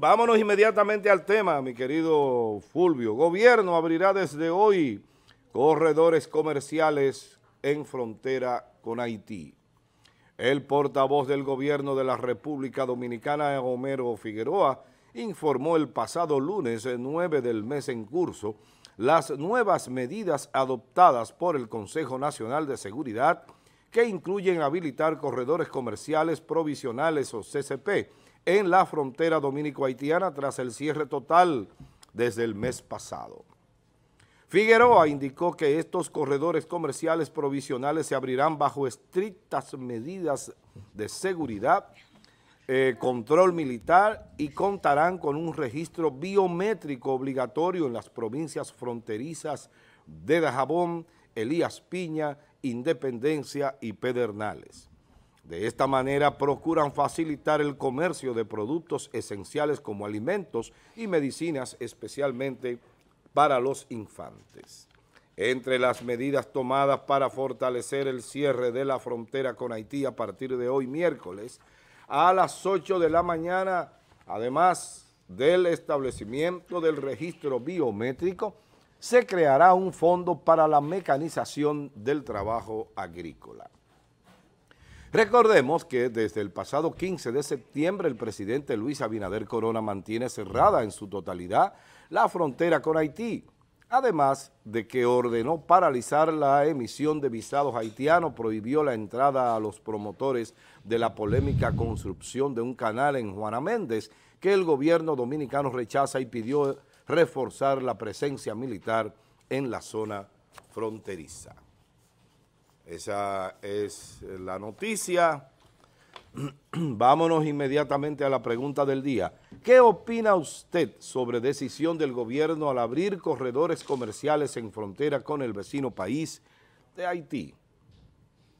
Vámonos inmediatamente al tema, mi querido Fulvio. Gobierno abrirá desde hoy corredores comerciales en frontera con Haití. El portavoz del gobierno de la República Dominicana, Homero Figueroa, informó el pasado lunes 9 eh, del mes en curso las nuevas medidas adoptadas por el Consejo Nacional de Seguridad que incluyen habilitar corredores comerciales provisionales o CCP en la frontera dominico-haitiana tras el cierre total desde el mes pasado. Figueroa indicó que estos corredores comerciales provisionales se abrirán bajo estrictas medidas de seguridad, eh, control militar y contarán con un registro biométrico obligatorio en las provincias fronterizas de Dajabón, Elías Piña, Independencia y Pedernales. De esta manera procuran facilitar el comercio de productos esenciales como alimentos y medicinas, especialmente para los infantes. Entre las medidas tomadas para fortalecer el cierre de la frontera con Haití a partir de hoy miércoles a las 8 de la mañana, además del establecimiento del registro biométrico, se creará un fondo para la mecanización del trabajo agrícola. Recordemos que desde el pasado 15 de septiembre el presidente Luis Abinader Corona mantiene cerrada en su totalidad la frontera con Haití, además de que ordenó paralizar la emisión de visados haitianos, prohibió la entrada a los promotores de la polémica construcción de un canal en Juana Méndez, que el gobierno dominicano rechaza y pidió reforzar la presencia militar en la zona fronteriza. Esa es la noticia. Vámonos inmediatamente a la pregunta del día. ¿Qué opina usted sobre decisión del gobierno al abrir corredores comerciales en frontera con el vecino país de Haití?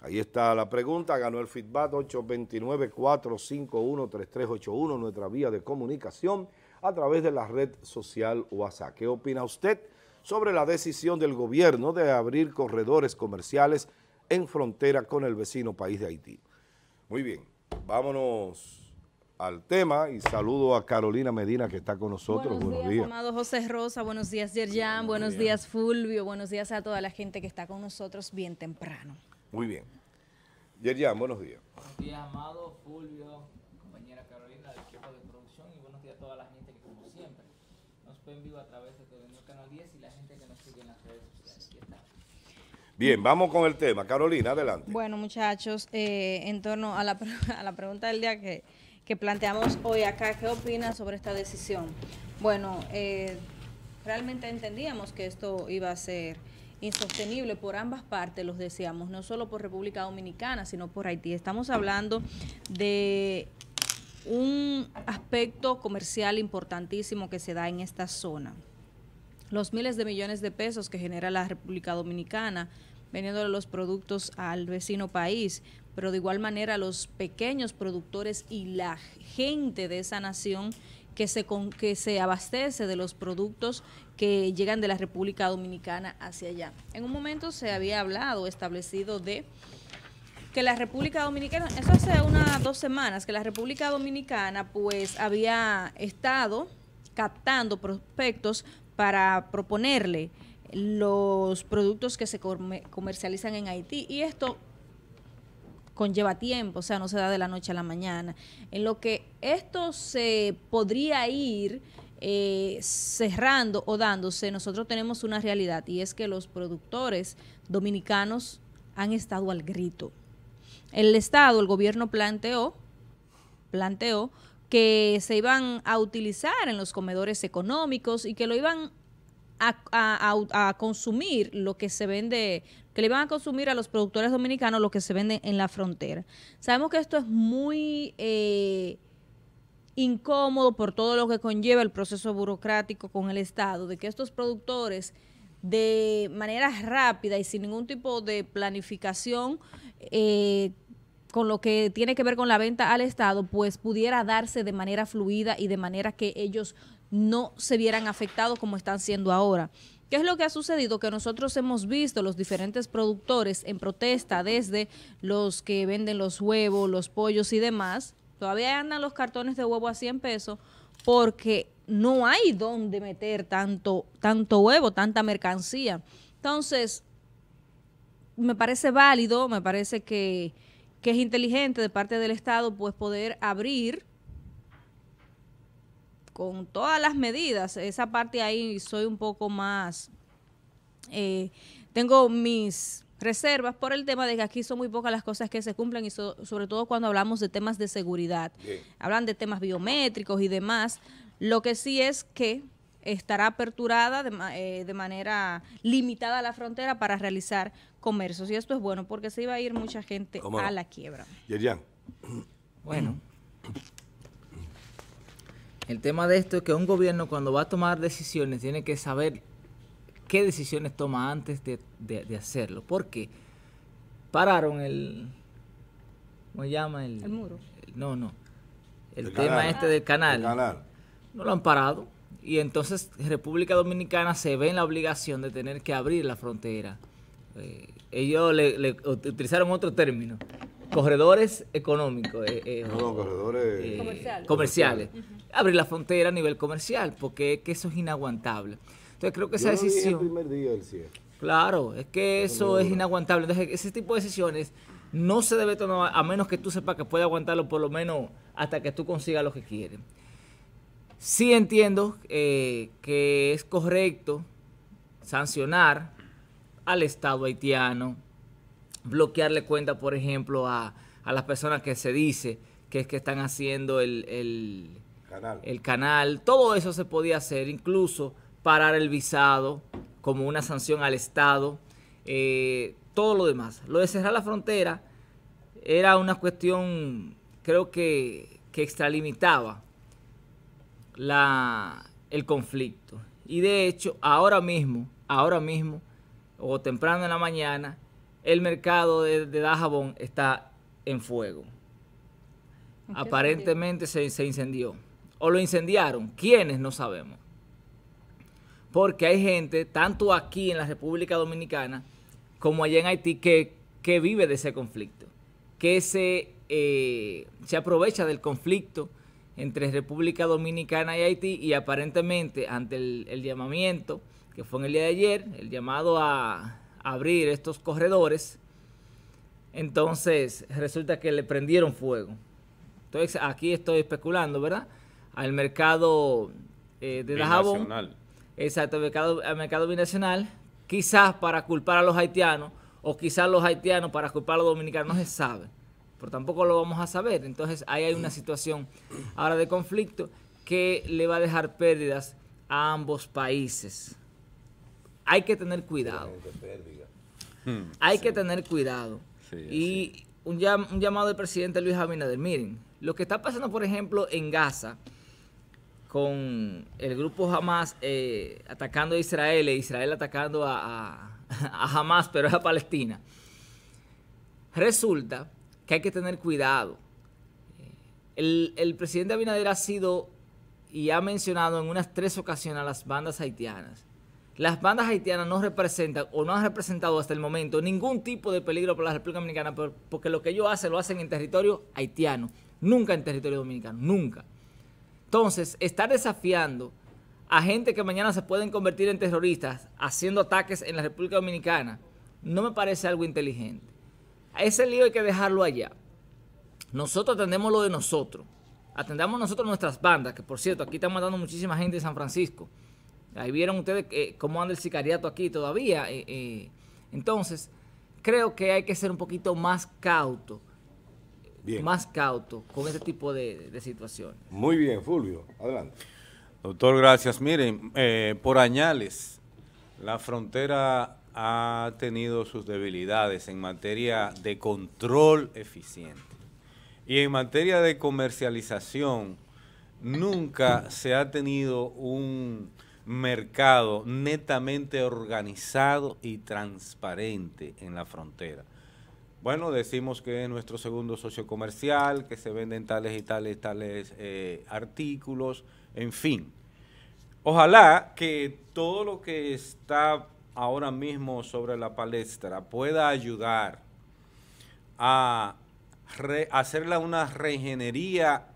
Ahí está la pregunta, ganó el feedback 829-451-3381, nuestra vía de comunicación a través de la red social WhatsApp. ¿Qué opina usted sobre la decisión del gobierno de abrir corredores comerciales en frontera con el vecino país de Haití. Muy bien, vámonos al tema y saludo a Carolina Medina que está con nosotros. Buenos, buenos días, amado José Rosa, buenos días Yerjan, buenos, días Fulvio, buenos días a toda la gente que está con nosotros bien temprano. Muy bien. Yerjan, buenos días. Buenos días, amado Fulvio, compañera Carolina del equipo de producción y buenos días a toda la gente que como siempre nos en vivo a través de Telenor Canal 10 y la gente que nos sigue en las redes sociales. Aquí está. Bien, vamos con el tema. Carolina, adelante. Bueno, muchachos, eh, en torno a la, pregunta del día que, planteamos hoy acá, ¿qué opinas sobre esta decisión? Bueno, eh, realmente entendíamos que esto iba a ser insostenible por ambas partes, los decíamos, no solo por República Dominicana, sino por Haití. Estamos hablando de un aspecto comercial importantísimo que se da en esta zona los miles de millones de pesos que genera la República Dominicana vendiéndole los productos al vecino país, pero de igual manera los pequeños productores y la gente de esa nación que se, que se abastece de los productos que llegan de la República Dominicana hacia allá. En un momento se había hablado, establecido de que la República Dominicana, eso hace unas dos semanas, que la República Dominicana pues había estado captando prospectos para proponerle los productos que se comercializan en Haití. Y esto conlleva tiempo, o sea, no se da de la noche a la mañana. En lo que esto se podría ir eh, cerrando o dándose, nosotros tenemos una realidad y es que los productores dominicanos han estado al grito. El Estado, el gobierno planteó, planteó que se iban a utilizar en los comedores económicos y que lo iban a, consumir lo que se vende, que le iban a consumir a los productores dominicanos lo que se vende en la frontera. Sabemos que esto es muy eh, incómodo por todo lo que conlleva el proceso burocrático con el Estado, de que estos productores de manera rápida y sin ningún tipo de planificación eh, con lo que tiene que ver con la venta al Estado, pues pudiera darse de manera fluida y de manera que ellos no se vieran afectados como están siendo ahora. ¿Qué es lo que ha sucedido? Que nosotros hemos visto los diferentes productores en protesta, desde los que venden los huevos, los pollos y demás. Todavía andan los cartones de huevo a 100 pesos porque no hay dónde meter tanto, tanto huevo, tanta mercancía. Entonces, me parece válido, me parece que que es inteligente de parte del Estado pues poder abrir con todas las medidas. Esa parte ahí soy un poco más... Eh, tengo mis reservas por el tema de que aquí son muy pocas las cosas que se cumplen y sobre todo cuando hablamos de temas de seguridad. Hablan de temas biométricos y demás. Lo que sí es que estará aperturada de, eh, manera limitada la frontera para realizar comercios. Y esto es bueno porque se iba a ir mucha gente a la quiebra. Yerian. Bueno. El tema de esto es que un gobierno cuando va a tomar decisiones tiene que saber qué decisiones toma antes de, hacerlo. Porque pararon el... ¿Cómo se llama? El, muro. no, no. El, tema este del canal. canal. No lo han parado. Y entonces República Dominicana se ve en la obligación de tener que abrir la frontera eh, ellos le, utilizaron otro término. Corredores económicos. Eh, eh, no, corredores comerciales. Abrir la frontera a nivel comercial, porque que eso es inaguantable. Entonces creo que esa decisión... Claro, es que eso es inaguantable. Entonces ese tipo de decisiones no se debe tomar a menos que tú sepas que puedes aguantarlo por lo menos hasta que tú consigas lo que quieres. Sí entiendo que es correcto sancionar al Estado haitiano, bloquearle cuenta, por ejemplo, a, las personas que se dice que es que están haciendo el, el, canal. Todo eso se podía hacer, incluso parar el visado como una sanción al Estado, eh, todo lo demás. Lo de cerrar la frontera era una cuestión, creo que, que extralimitaba el conflicto. Y de hecho, ahora mismo, ahora mismo, o temprano en la mañana, el mercado de, Dajabón está en fuego. Aparentemente se, incendió. O lo incendiaron. ¿Quiénes? No sabemos. Porque hay gente, tanto aquí en la República Dominicana como allá en Haití, que, que vive de ese conflicto. Que se, eh, se aprovecha del conflicto entre República Dominicana y Haití y aparentemente ante el, el llamamiento que fue en el día de ayer, el llamado a abrir estos corredores, entonces resulta que le prendieron fuego. Entonces aquí estoy especulando, ¿verdad? Al mercado eh, de Dajabón. Exacto, al mercado, al mercado binacional, quizás para culpar a los haitianos o quizás los haitianos para culpar a los dominicanos, no se sabe, pero tampoco lo vamos a saber. Entonces ahí hay una situación ahora de conflicto que le va a dejar pérdidas a ambos países hay que tener cuidado. Hmm. hay que tener cuidado. y un, llamado del presidente Luis Abinader. Miren, lo que está pasando, por ejemplo, en Gaza con el grupo Hamas eh, atacando a Israel e Israel atacando a, Hamas, pero es a Palestina. Resulta que hay que tener cuidado. El, el presidente Abinader ha sido y ha mencionado en unas tres ocasiones a las bandas haitianas las bandas haitianas no representan o no han representado hasta el momento ningún tipo de peligro para la República Dominicana porque lo que ellos hacen lo hacen en territorio haitiano, nunca en territorio dominicano, nunca. Entonces, estar desafiando a gente que mañana se pueden convertir en terroristas haciendo ataques en la República Dominicana no me parece algo inteligente. A ese lío hay que dejarlo allá. Nosotros atendemos lo de nosotros. Atendamos nosotros nuestras bandas, que por cierto, aquí están matando muchísima gente en San Francisco. Ahí vieron ustedes eh, cómo anda el sicariato aquí todavía. Eh, eh. Entonces, creo que hay que ser un poquito más cauto. Más cauto con este tipo de, de situaciones. Muy bien, Fulvio. Adelante. Doctor, gracias. Miren, por añales, la frontera ha tenido sus debilidades en materia de control eficiente. Y en materia de comercialización, nunca se ha tenido un mercado netamente organizado y transparente en la frontera. Bueno, decimos que es nuestro segundo socio comercial, que se venden tales y tales, tales eh, artículos, en fin. Ojalá que todo lo que está ahora mismo sobre la palestra pueda ayudar a hacerla una reingeniería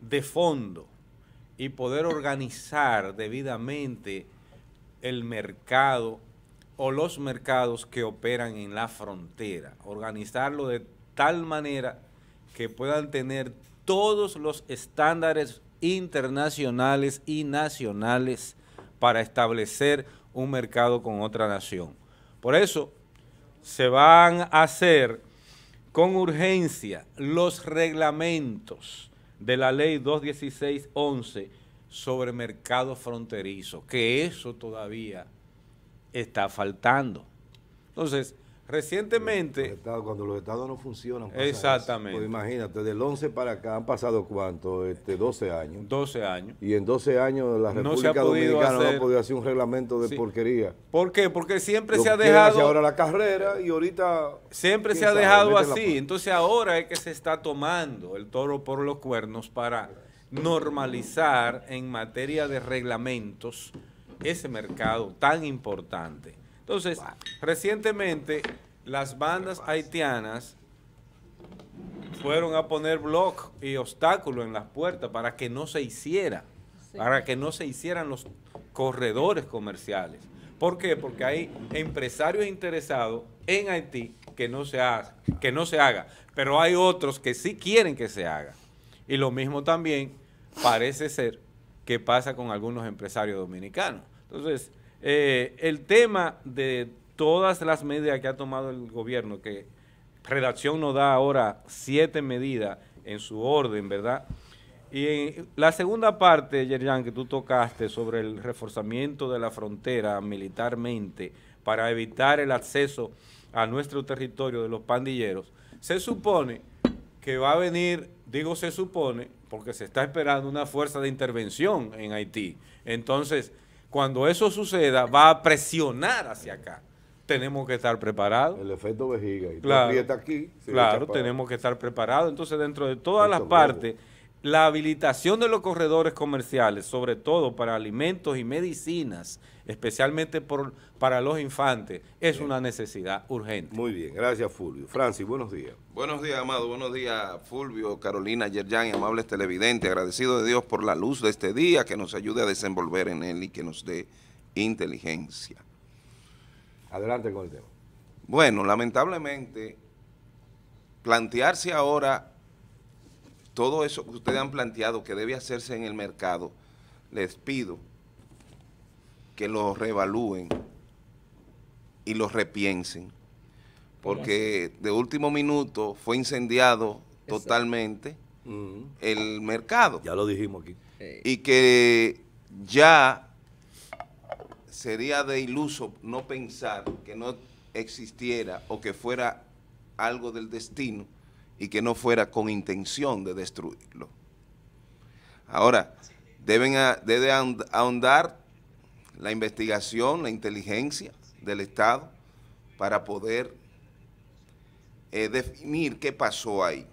de fondo y poder organizar debidamente el mercado o los mercados que operan en la frontera. Organizarlo de tal manera que puedan tener todos los estándares internacionales y nacionales para establecer un mercado con otra nación. Por eso se van a hacer con urgencia los reglamentos de la ley 216.11 sobre mercado fronterizo, que eso todavía está faltando. Entonces, Recientemente. cuando los estados no funcionan. Exactamente. Pues imagínate, del 11 para acá han pasado cuánto? Este, 12 años. 12 años. Y en 12 años la República Dominicana no ha podido hacer un reglamento de porquería. ¿por qué? Porque siempre se ha dejado. ahora la carrera y ahorita. Siempre se ha dejado así. Entonces ahora es que se está tomando el toro por los cuernos para normalizar en materia de reglamentos ese mercado tan importante. Entonces, recientemente las bandas haitianas fueron a poner bloque y obstáculos en las puertas para que no se hiciera, para que no se hicieran los corredores comerciales. ¿Por qué? Porque hay empresarios interesados en Haití que no se que no se haga, pero hay otros que sí quieren que se haga. Y lo mismo también parece ser que pasa con algunos empresarios dominicanos. Entonces, eh, el tema de todas las medidas que ha tomado el gobierno, que redacción nos da ahora siete medidas en su orden, ¿verdad? Y en la segunda parte, Yerian, que tú tocaste sobre el reforzamiento de la frontera militarmente para evitar el acceso a nuestro territorio de los pandilleros, se supone que va a venir, digo se supone, porque se está esperando una fuerza de intervención en Haití. Entonces, cuando eso suceda, va a presionar hacia acá. Tenemos que estar preparados. El efecto vejiga. Y claro, aquí, claro tenemos que estar preparados. Entonces, dentro de todas las partes la habilitación de los corredores comerciales, sobre todo para alimentos y medicinas, especialmente para los infantes, es una necesidad urgente. Muy bien, gracias Fulvio. Francis, buenos días. Buenos días, Amado. Buenos días, Fulvio, Carolina, Yerjan y amables televidentes. Agradecido de Dios por la luz de este día que nos ayude a desenvolver en él y que nos dé inteligencia. Adelante con el tema. Bueno, lamentablemente, plantearse ahora todo eso que ustedes han planteado que debe hacerse en el mercado, les pido que lo reevalúen y lo repiensen, porque de último minuto fue incendiado totalmente el mercado. Ya lo dijimos aquí. Y que ya sería de iluso no pensar que no existiera o que fuera algo del destino y que no fuera con intención de destruirlo. Ahora, deben debe ahondar la investigación, la inteligencia del Estado para poder eh, definir qué pasó ahí.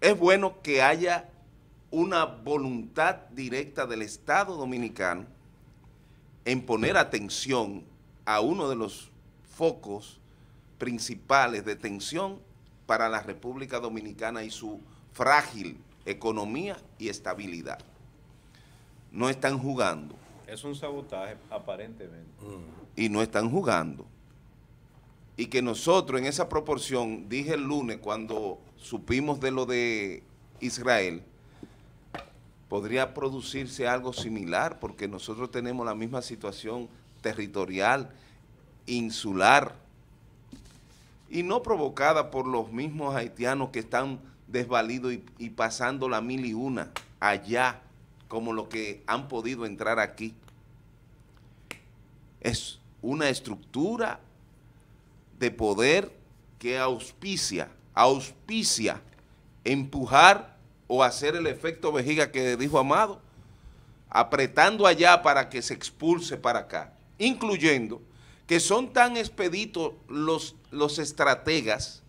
Es bueno que haya una voluntad directa del Estado dominicano en poner atención a uno de los focos principales de tensión para la República Dominicana y su frágil economía y estabilidad. No están jugando. Es un sabotaje, aparentemente. Y no están jugando. Y que nosotros en esa proporción, dije el lunes cuando supimos de lo de Israel, podría producirse algo similar porque nosotros tenemos la misma situación territorial, insular, y no provocada por los mismos haitianos que están desvalidos y, pasando la mil y una allá, como los que han podido entrar aquí. Es una estructura de poder que auspicia, auspicia empujar o hacer el efecto vejiga que dijo Amado, apretando allá para que se expulse para acá, incluyendo que son tan expeditos los los estrategas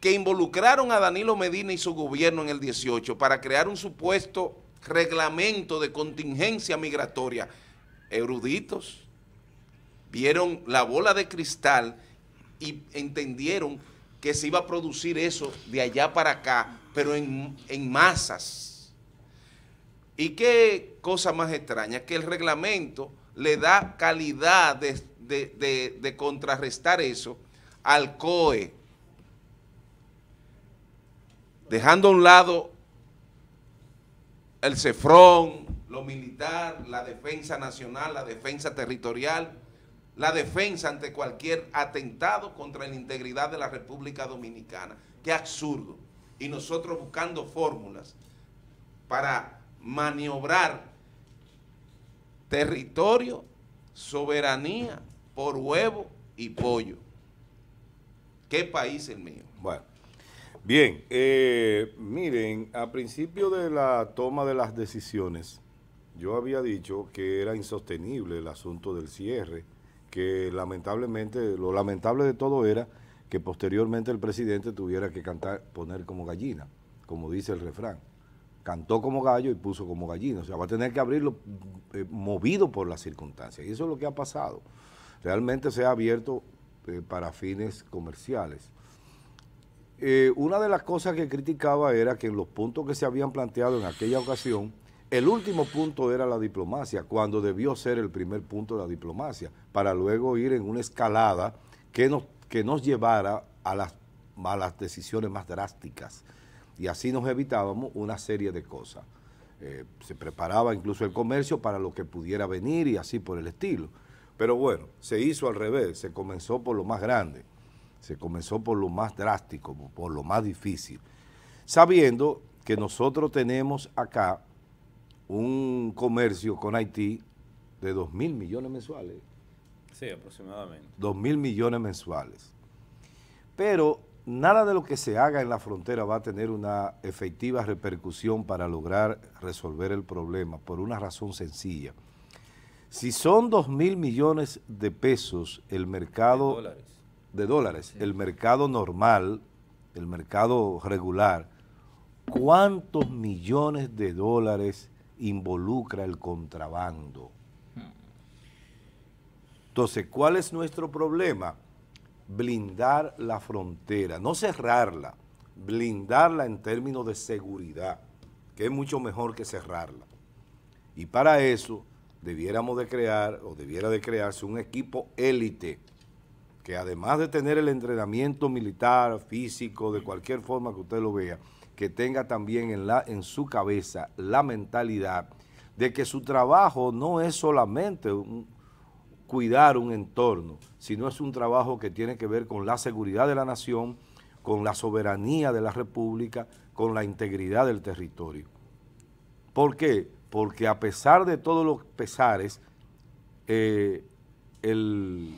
que involucraron a Danilo Medina y su gobierno en el 18 para crear un supuesto reglamento de contingencia migratoria. Eruditos vieron la bola de cristal y entendieron que se iba a producir eso de allá para acá, pero en, masas. Y qué cosa más extraña, que el reglamento le da calidad de contrarrestar eso al COE, dejando a un lado el Cefrón, lo militar, la defensa nacional, la defensa territorial, la defensa ante cualquier atentado contra la integridad de la República Dominicana. Qué absurdo. Y nosotros buscando fórmulas para maniobrar territorio, soberanía por huevo y pollo. ¿Qué país el mío? Bueno. Bien, eh, miren, a principio de la toma de las decisiones, yo había dicho que era insostenible el asunto del cierre, que lamentablemente, lo lamentable de todo era que posteriormente el presidente tuviera que cantar, poner como gallina, como dice el refrán. Cantó como gallo y puso como gallina. O sea, va a tener que abrirlo eh, movido por las circunstancias. Y eso es lo que ha pasado. Realmente se ha abierto eh, para fines comerciales. Eh, una de las cosas que criticaba era que en los puntos que se habían planteado en aquella ocasión, el último punto era la diplomacia, cuando debió ser el primer punto de la diplomacia, para luego ir en una escalada que nos, que nos llevara a las, decisiones más drásticas. Y así nos evitábamos una serie de cosas. Eh, se preparaba incluso el comercio para lo que pudiera venir y así por el estilo. Pero bueno, se hizo al revés, se comenzó por lo más grande, se comenzó por lo más drástico, por lo más difícil, sabiendo que nosotros tenemos acá un comercio con Haití de 2 mil millones mensuales. Sí, aproximadamente. 2 mil millones mensuales. Pero nada de lo que se haga en la frontera va a tener una efectiva repercusión para lograr resolver el problema por una razón sencilla. Si son 2 mil millones de pesos el mercado de dólares, el mercado normal, el mercado regular, ¿cuántos millones de dólares involucra el contrabando? Entonces, ¿cuál es nuestro problema? Blindar la frontera, no cerrarla, blindarla en términos de seguridad, que es mucho mejor que cerrarla. Y para eso debiéramos de crear o debiera de crearse un equipo élite que además de tener el entrenamiento militar, físico, de cualquier forma que usted lo vea, que tenga también en, la, en su cabeza la mentalidad de que su trabajo no es solamente cuidar un entorno, sino es un trabajo que tiene que ver con la seguridad de la nación, con la soberanía de la república, con la integridad del territorio. ¿Por qué? porque a pesar de todos los pesares, eh, el,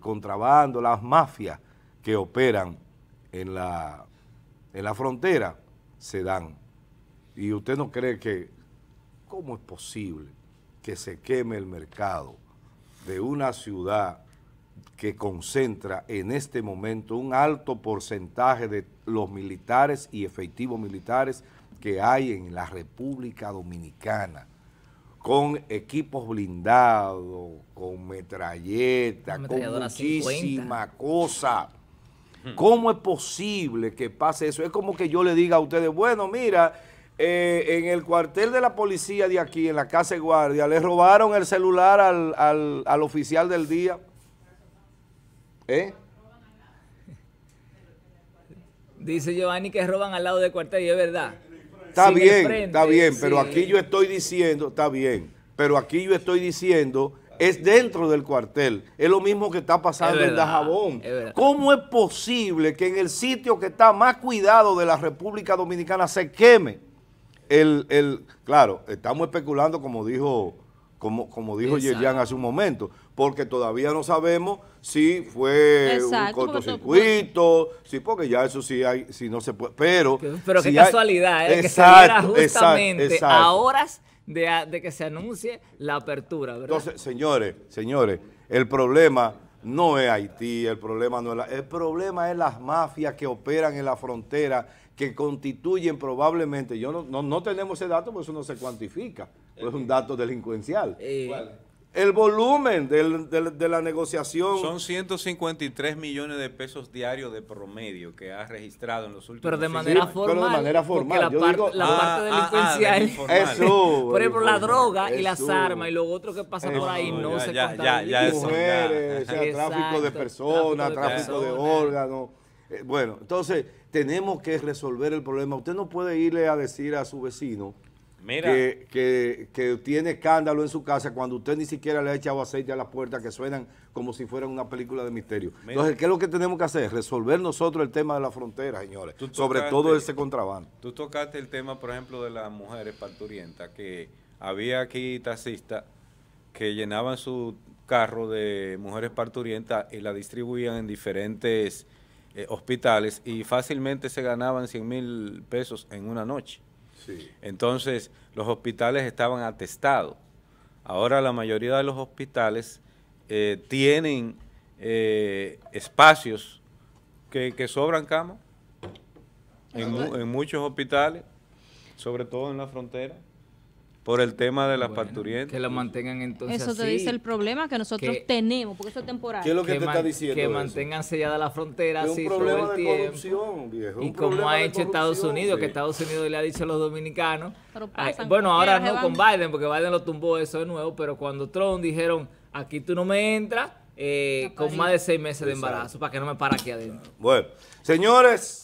contrabando, las mafias que operan en la, en la frontera se dan. Y usted no cree que, ¿cómo es posible que se queme el mercado de una ciudad que concentra en este momento un alto porcentaje de los militares y efectivos militares que hay en la República Dominicana, con equipos blindados, con metralletas, con muchísima cosa. Hmm. ¿Cómo es posible que pase eso? Es como que yo le diga a ustedes, bueno, mira, eh, en el cuartel de la policía de aquí, en la casa de guardia, le robaron el celular al, al oficial del día. ¿Eh? Dice Giovanni que roban al lado del cuartel y es verdad. Está bien, está bien, pero aquí yo estoy diciendo, está bien, pero aquí yo estoy diciendo es dentro del cuartel. Es lo mismo que está pasando en Dajabón. ¿Cómo es posible que en el sitio que está más cuidado de la República Dominicana se queme? El, claro, estamos especulando como dijo como, como dijo Yerian hace un momento, porque todavía no sabemos si fue un cortocircuito, porque... sí, porque ya eso sí hay, si no se puede, pero... Pero qué casualidad, ¿eh? que se justamente a horas de, que se anuncie la apertura, ¿verdad? Entonces, señores, señores, el problema no es Haití, el problema no es la, el problema es las mafias que operan en la frontera, que constituyen probablemente, yo no, no, no tenemos ese dato porque eso no se cuantifica, pues es un dato delincuencial. Eh, el volumen de la negociación. Son 153 millones de pesos diarios de promedio que ha registrado en los últimos Pero de manera años. formal. Pero de manera formal. La, parte ah, ah, ah, delincuencial. eso, por ejemplo, la droga y las armas y lo otro que pasa por ahí no, se ya, ya, Mujeres, tráfico de personas, tráfico de, órganos. Eh, bueno, entonces tenemos que resolver el problema. Usted no puede irle a decir a su vecino Mira. Que, tiene escándalo en su casa cuando usted ni siquiera le ha echado aceite a la puerta que suenan como si fueran una película de misterio. Entonces, ¿qué es lo que tenemos que hacer? Resolver nosotros el tema de la frontera, señores. sobre todo ese contrabando. Tú tocaste el tema, por ejemplo, de las mujeres parturientas, que había aquí taxistas que llenaban su carro de mujeres parturientas y la distribuían en diferentes eh, hospitales y fácilmente se ganaban 100 mil pesos en una noche. Entonces, los hospitales estaban atestados. Ahora la mayoría de los hospitales eh, tienen eh, espacios que, sobran camas en muchos hospitales, sobre todo en la frontera por el tema de las bueno, Que la mantengan entonces. Eso te dice el problema que nosotros tenemos, porque eso es temporal. ¿Qué es lo que, te está diciendo? Que mantengan sellada la frontera. así, de Y como ha hecho Estados Unidos, que Estados Unidos le ha dicho a los dominicanos. bueno, ahora no con Biden, porque Biden lo tumbó eso de nuevo, pero cuando Trump dijeron, aquí tú no me entras. Eh, con más de seis meses de embarazo, para que no me para aquí adentro. Bueno, señores.